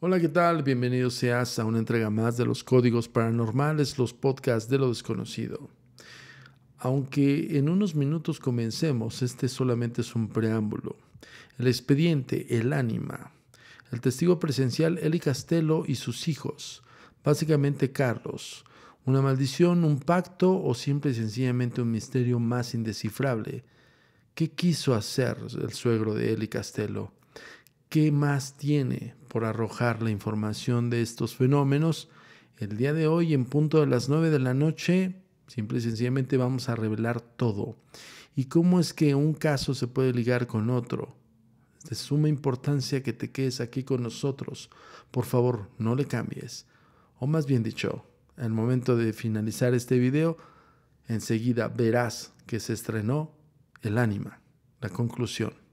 Hola, ¿qué tal? Bienvenidos seas a una entrega más de los códigos paranormales, los podcasts de lo desconocido. Aunque en unos minutos comencemos, este solamente es un preámbulo. El expediente, el ánima. El testigo presencial Eli Castelo y sus hijos, básicamente Carlos. Una maldición, un pacto o simple y sencillamente un misterio más indescifrable. ¿Qué quiso hacer el suegro de Eli Castelo? ¿Qué más tiene por arrojar la información de estos fenómenos. El día de hoy, en punto de las 9 de la noche, simple y sencillamente vamos a revelar todo. ¿Y cómo es que un caso se puede ligar con otro? Es de suma importancia que te quedes aquí con nosotros. Por favor, no le cambies. O más bien dicho, al momento de finalizar este video, enseguida verás que se estrenó el ánima, la conclusión.